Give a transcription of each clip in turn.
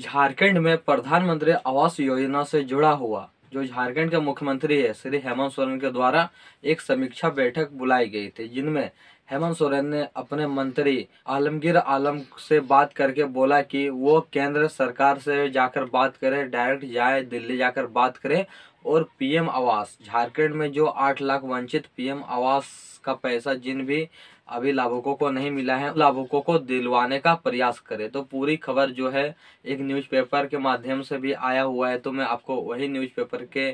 झारखंड में प्रधानमंत्री आवास योजना से जुड़ा हुआ जो झारखंड के मुख्यमंत्री है श्री हेमंत सोरेन के द्वारा एक समीक्षा बैठक बुलाई गई थी जिनमें हेमंत सोरेन ने अपने मंत्री आलमगीर आलम से बात करके बोला कि वो केंद्र सरकार से जाकर बात करें डायरेक्ट जाए दिल्ली जाकर बात करें और पीएम आवास झारखंड में जो आठ लाख वंचित पीएम आवास का पैसा जिन भी अभी लाभुकों को नहीं मिला है लाभुकों को दिलवाने का प्रयास करें तो पूरी खबर जो है एक न्यूज़पेपर के माध्यम से भी आया हुआ है तो मैं आपको वही न्यूज़पेपर के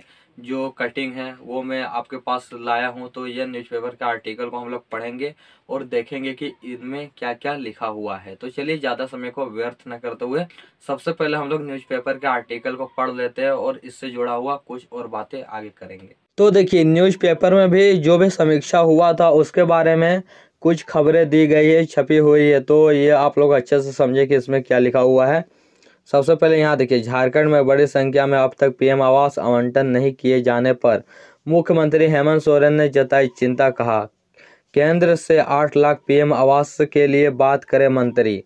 जो कटिंग है वो मैं आपके पास लाया हूँ तो यह न्यूज़पेपर के आर्टिकल को हम लोग पढ़ेंगे और देखेंगे कि इनमें क्या क्या लिखा हुआ है तो चलिए ज़्यादा समय को व्यर्थ न करते हुए सबसे पहले हम लोग न्यूज़पेपर के आर्टिकल को पढ़ लेते हैं और इससे जुड़ा हुआ कुछ और बातें आगे करेंगे तो देखिए न्यूज़पेपर में भी जो भी समीक्षा हुआ था उसके बारे में कुछ खबरें दी गई है छपी हुई है तो ये आप लोग अच्छे से समझे कि इसमें क्या लिखा हुआ है सबसे पहले यहाँ देखिए झारखंड में बड़ी संख्या में अब तक पीएम आवास आवंटन नहीं किए जाने पर मुख्यमंत्री हेमंत सोरेन ने जताई चिंता कहा केंद्र से आठ लाख पीएम आवास के लिए बात करें मंत्री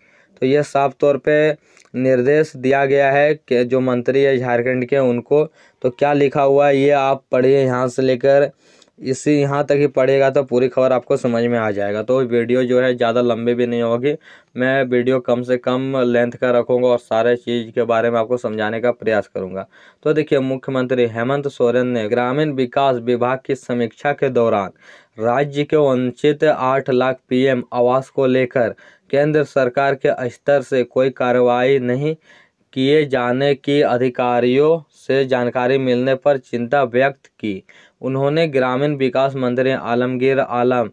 तो यह साफ तौर पे निर्देश दिया गया है कि जो मंत्री है झारखंड के उनको तो क्या लिखा हुआ है ये आप पढ़िए यहाँ से लेकर इसी यहाँ तक ही पढ़ेगा तो पूरी खबर आपको समझ में आ जाएगा तो वीडियो जो है ज़्यादा लंबी भी नहीं होगी मैं वीडियो कम से कम लेंथ का रखूँगा और सारे चीज़ के बारे में आपको समझाने का प्रयास करूँगा तो देखिए मुख्यमंत्री हेमंत सोरेन ने ग्रामीण विकास विभाग की समीक्षा के दौरान राज्य के वंचित आठ लाख पीएम आवास को लेकर केंद्र सरकार के स्तर से कोई कार्रवाई नहीं किए जाने की अधिकारियों से जानकारी मिलने पर चिंता व्यक्त की उन्होंने ग्रामीण विकास मंत्री आलमगीर आलम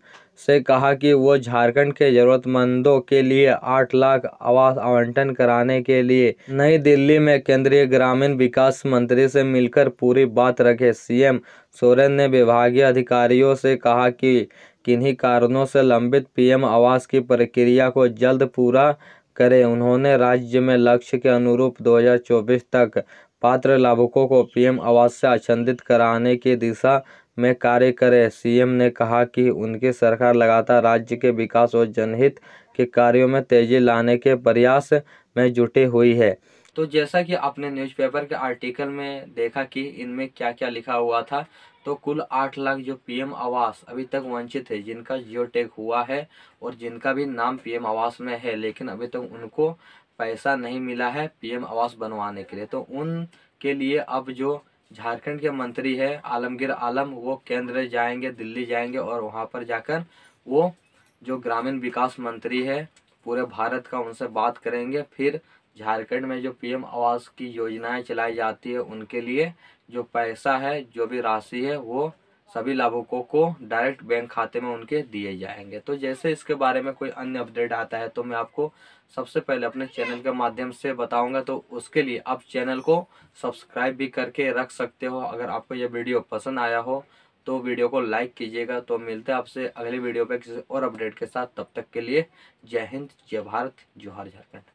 से कहा कि वो झारखंड के ज़रूरतमंदों के लिए आठ लाख आवास आवंटन कराने के लिए नई दिल्ली में केंद्रीय ग्रामीण विकास मंत्री से मिलकर पूरी बात रखे सीएम सोरेन ने विभागीय अधिकारियों से कहा कि किन्हीं कारणों से लंबित पीएम आवास की प्रक्रिया को जल्द पूरा करें उन्होंने राज्य में लक्ष्य के अनुरूप 2024 तक पात्र लाभुकों को पीएम आवास से आछंदित कराने की दिशा में कार्य करे सीएम ने कहा कि उनकी सरकार लगातार राज्य के विकास और जनहित के कार्यों में तेजी लाने के प्रयास में जुटी हुई है तो जैसा कि आपने न्यूज़पेपर के आर्टिकल में देखा कि इनमें क्या क्या लिखा हुआ था तो कुल आठ लाख जो पीएम आवास अभी तक वंचित है जिनका जियो टेक हुआ है और जिनका भी नाम पीएम आवास में है लेकिन अभी तक तो उनको पैसा नहीं मिला है पीएम आवास बनवाने के लिए तो उन के लिए अब जो झारखंड के मंत्री है आलमगीर आलम वो केंद्र जाएंगे दिल्ली जाएंगे और वहाँ पर जाकर वो जो ग्रामीण विकास मंत्री है पूरे भारत का उनसे बात करेंगे फिर झारखंड में जो पीएम आवास की योजनाएं चलाई जाती है उनके लिए जो पैसा है जो भी राशि है वो सभी लाभुकों को डायरेक्ट बैंक खाते में उनके दिए जाएंगे तो जैसे इसके बारे में कोई अन्य अपडेट आता है तो मैं आपको सबसे पहले अपने चैनल के माध्यम से बताऊंगा तो उसके लिए आप चैनल को सब्सक्राइब भी करके रख सकते हो अगर आपको यह वीडियो पसंद आया हो तो वीडियो को लाइक कीजिएगा तो मिलते हैं आपसे अगले वीडियो पे किसी और अपडेट के साथ तब तक के लिए जय हिंद जय भारत जोहार झारखंड